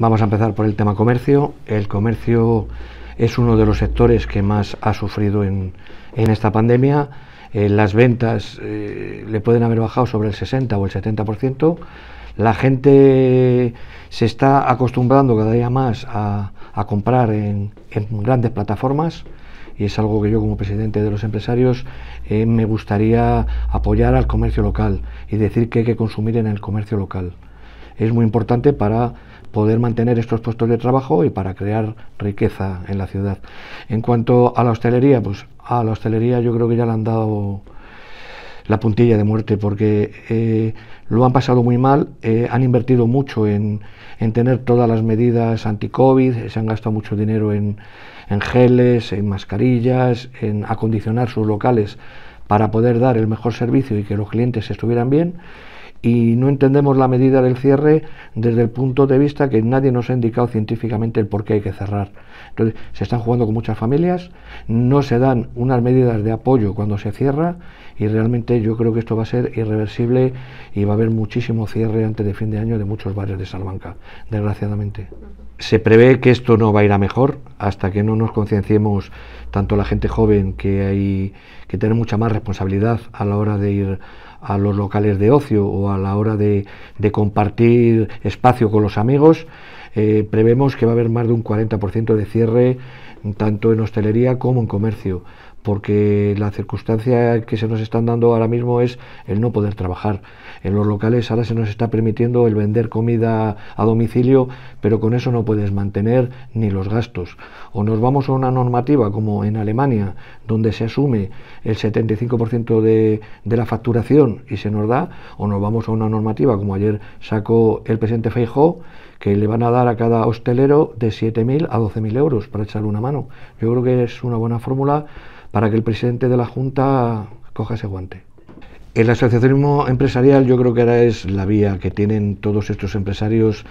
Vamos a empezar por el tema comercio. El comercio es uno de los sectores que más ha sufrido en, esta pandemia. Eh, las ventas eh, le pueden haber bajado sobre el 60 o el 70%. La gente se está acostumbrando cada día más a, comprar en, grandes plataformas y es algo que yo como presidente de los empresarios eh, me gustaría apoyar al comercio local y decir que hay que consumir en el comercio local es muy importante para poder mantener estos puestos de trabajo y para crear riqueza en la ciudad. En cuanto a la hostelería, pues a la hostelería yo creo que ya le han dado la puntilla de muerte porque eh, lo han pasado muy mal, eh, han invertido mucho en, tener todas las medidas anti-COVID, eh, se han gastado mucho dinero en, en geles, en mascarillas, en acondicionar sus locales para poder dar el mejor servicio y que los clientes estuvieran bien y no entendemos la medida del cierre desde el punto de vista que nadie nos ha indicado científicamente el por qué hay que cerrar. Entonces, se están jugando con muchas familias, no se dan unas medidas de apoyo cuando se cierra y realmente yo creo que esto va a ser irreversible y va a haber muchísimo cierre antes de fin de año de muchos barrios de Salamanca, desgraciadamente. Se prevé que esto no va a ir a mejor hasta que no nos concienciemos tanto la gente joven que hay que tener mucha más responsabilidad a la hora de ir a los locales de ocio o a la hora de, compartir espacio con los amigos, eh, prevemos que va a haber más de un 40% de cierre tanto en hostelería como en comercio porque la circunstancia que se nos están dando ahora mismo es el no poder trabajar. En los locales ahora se nos está permitiendo el vender comida a domicilio, pero con eso no puedes mantener ni los gastos. O nos vamos a una normativa como en Alemania, donde se asume el 75% de, la facturación y se nos da, o nos vamos a una normativa como ayer sacó el presidente Feijóo, que le van a dar a cada hostelero de 7.000 a 12.000 euros para echarle una mano. Yo creo que es una buena fórmula para que el presidente de la Junta coja ese guante. El asociacionismo empresarial yo creo que ahora es la vía que tienen todos estos empresarios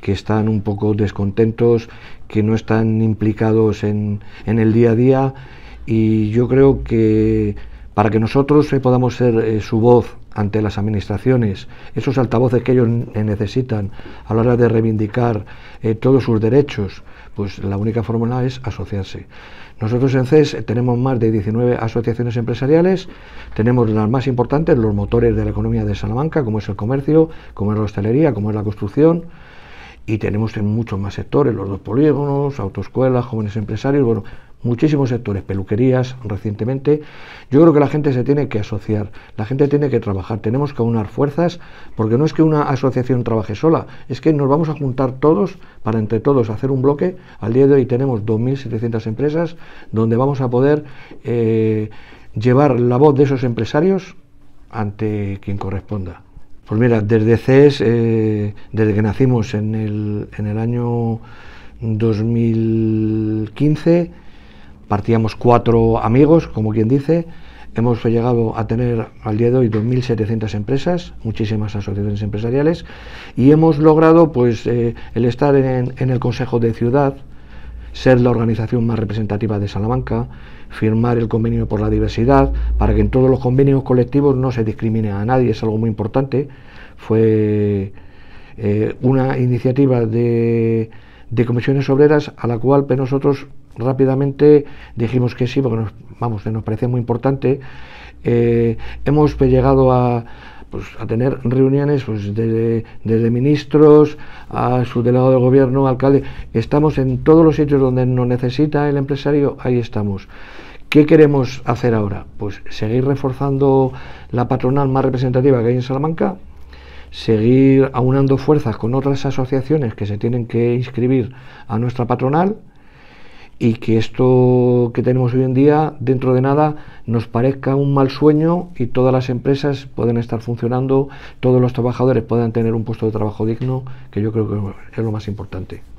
que están un poco descontentos, que no están implicados en, el día a día y yo creo que para que nosotros eh, podamos ser eh, su voz ante las administraciones, esos altavoces que ellos necesitan a la hora de reivindicar eh, todos sus derechos, pues la única fórmula es asociarse. Nosotros en CES tenemos más de 19 asociaciones empresariales, tenemos las más importantes, los motores de la economía de Salamanca, como es el comercio, como es la hostelería, como es la construcción, y tenemos en muchos más sectores, los dos polígonos, autoescuelas, jóvenes empresarios, bueno, muchísimos sectores, peluquerías recientemente. Yo creo que la gente se tiene que asociar, la gente tiene que trabajar, tenemos que aunar fuerzas, porque no es que una asociación trabaje sola, es que nos vamos a juntar todos para entre todos hacer un bloque. Al día de hoy tenemos 2.700 empresas donde vamos a poder eh, llevar la voz de esos empresarios ante quien corresponda. Pues mira, desde CES, eh, desde que nacimos en el, en el año 2015, partíamos cuatro amigos, como quien dice. Hemos llegado a tener al día de hoy 2.700 empresas, muchísimas asociaciones empresariales, y hemos logrado pues, eh, el estar en, el Consejo de Ciudad, ser la organización más representativa de Salamanca, firmar el convenio por la diversidad, para que en todos los convenios colectivos no se discrimine a nadie, es algo muy importante. Fue eh, una iniciativa de, de comisiones obreras a la cual nosotros rápidamente dijimos que sí, porque nos, vamos, nos parece muy importante. Eh, hemos llegado a, pues, a tener reuniones pues, desde, ministros a su delegado de gobierno, alcalde. Estamos en todos los sitios donde nos necesita el empresario, ahí estamos. ¿Qué queremos hacer ahora? Pues seguir reforzando la patronal más representativa que hay en Salamanca, seguir aunando fuerzas con otras asociaciones que se tienen que inscribir a nuestra patronal, y que esto que tenemos hoy en día, dentro de nada, nos parezca un mal sueño y todas las empresas pueden estar funcionando, todos los trabajadores puedan tener un puesto de trabajo digno, que yo creo que es lo más importante.